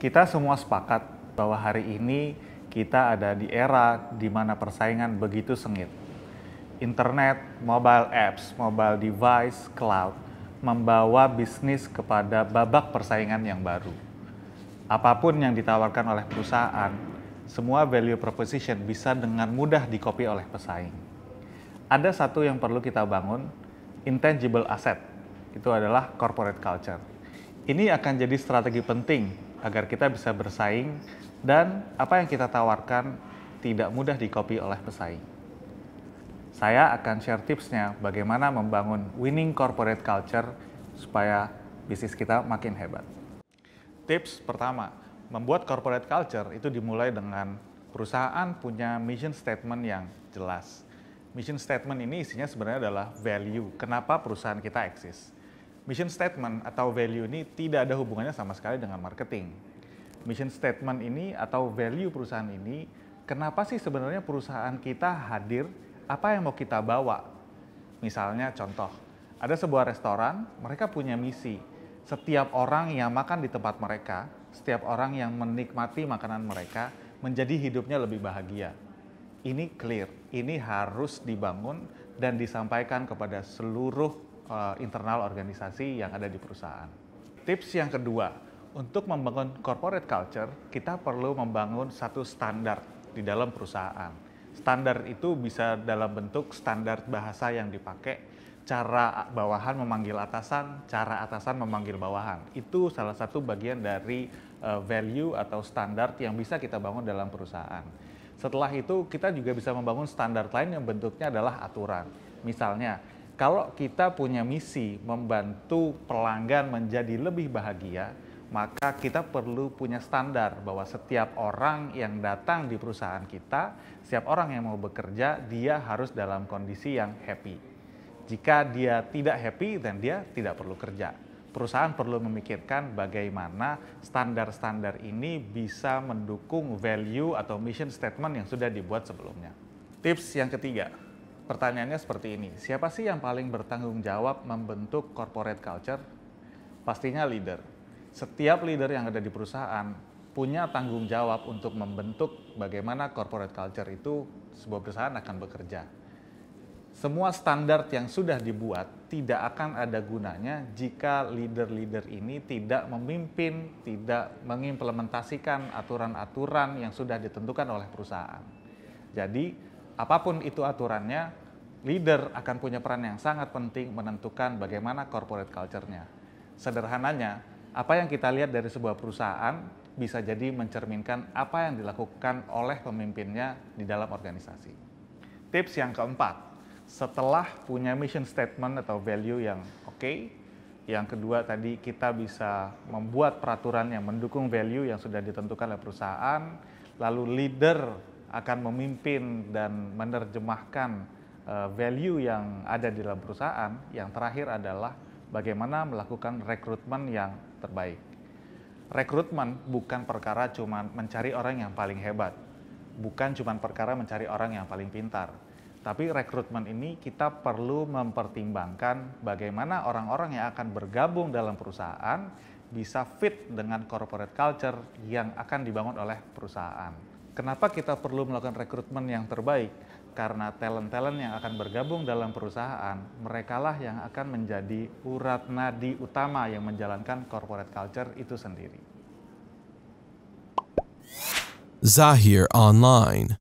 Kita semua sepakat bahwa hari ini kita ada di era di mana persaingan begitu sengit. Internet, mobile apps, mobile device, cloud membawa bisnis kepada babak persaingan yang baru. Apapun yang ditawarkan oleh perusahaan, semua value proposition bisa dengan mudah dikopi oleh pesaing. Ada satu yang perlu kita bangun, intangible asset. Itu adalah corporate culture ini akan jadi strategi penting agar kita bisa bersaing dan apa yang kita tawarkan tidak mudah dikopi oleh pesaing. Saya akan share tipsnya bagaimana membangun winning corporate culture supaya bisnis kita makin hebat. Tips pertama, membuat corporate culture itu dimulai dengan perusahaan punya mission statement yang jelas. Mission statement ini isinya sebenarnya adalah value, kenapa perusahaan kita eksis mission statement atau value ini tidak ada hubungannya sama sekali dengan marketing. Mission statement ini atau value perusahaan ini, kenapa sih sebenarnya perusahaan kita hadir? Apa yang mau kita bawa? Misalnya contoh, ada sebuah restoran, mereka punya misi. Setiap orang yang makan di tempat mereka, setiap orang yang menikmati makanan mereka, menjadi hidupnya lebih bahagia. Ini clear, ini harus dibangun dan disampaikan kepada seluruh Eh, internal organisasi yang ada di perusahaan. Tips yang kedua, untuk membangun corporate culture, kita perlu membangun satu standar di dalam perusahaan. Standar itu bisa dalam bentuk standar bahasa yang dipakai, cara bawahan memanggil atasan, cara atasan memanggil bawahan. Itu salah satu bagian dari eh, value atau standar yang bisa kita bangun dalam perusahaan. Setelah itu kita juga bisa membangun standar lain yang bentuknya adalah aturan. Misalnya, kalau kita punya misi membantu pelanggan menjadi lebih bahagia, maka kita perlu punya standar bahwa setiap orang yang datang di perusahaan kita, setiap orang yang mau bekerja, dia harus dalam kondisi yang happy. Jika dia tidak happy, dan dia tidak perlu kerja. Perusahaan perlu memikirkan bagaimana standar-standar ini bisa mendukung value atau mission statement yang sudah dibuat sebelumnya. Tips yang ketiga, pertanyaannya seperti ini. Siapa sih yang paling bertanggung jawab membentuk corporate culture? Pastinya leader. Setiap leader yang ada di perusahaan punya tanggung jawab untuk membentuk bagaimana corporate culture itu sebuah perusahaan akan bekerja. Semua standar yang sudah dibuat tidak akan ada gunanya jika leader-leader ini tidak memimpin, tidak mengimplementasikan aturan-aturan yang sudah ditentukan oleh perusahaan. Jadi, apapun itu aturannya, leader akan punya peran yang sangat penting menentukan bagaimana corporate culture-nya. Sederhananya, apa yang kita lihat dari sebuah perusahaan bisa jadi mencerminkan apa yang dilakukan oleh pemimpinnya di dalam organisasi. Tips yang keempat, setelah punya mission statement atau value yang oke, okay, yang kedua tadi kita bisa membuat peraturan yang mendukung value yang sudah ditentukan oleh perusahaan. Lalu leader akan memimpin dan menerjemahkan Eh, value yang ada di dalam perusahaan, yang terakhir adalah bagaimana melakukan rekrutmen yang terbaik. Rekrutmen bukan perkara cuma mencari orang yang paling hebat, bukan cuma perkara mencari orang yang paling pintar. Tapi rekrutmen ini kita perlu mempertimbangkan bagaimana orang-orang yang akan bergabung dalam perusahaan bisa fit dengan corporate culture yang akan dibangun oleh perusahaan. Kenapa kita perlu melakukan rekrutmen yang terbaik? karena talent-talent yang akan bergabung dalam perusahaan, merekalah yang akan menjadi urat nadi utama yang menjalankan corporate culture itu sendiri. Zahir Online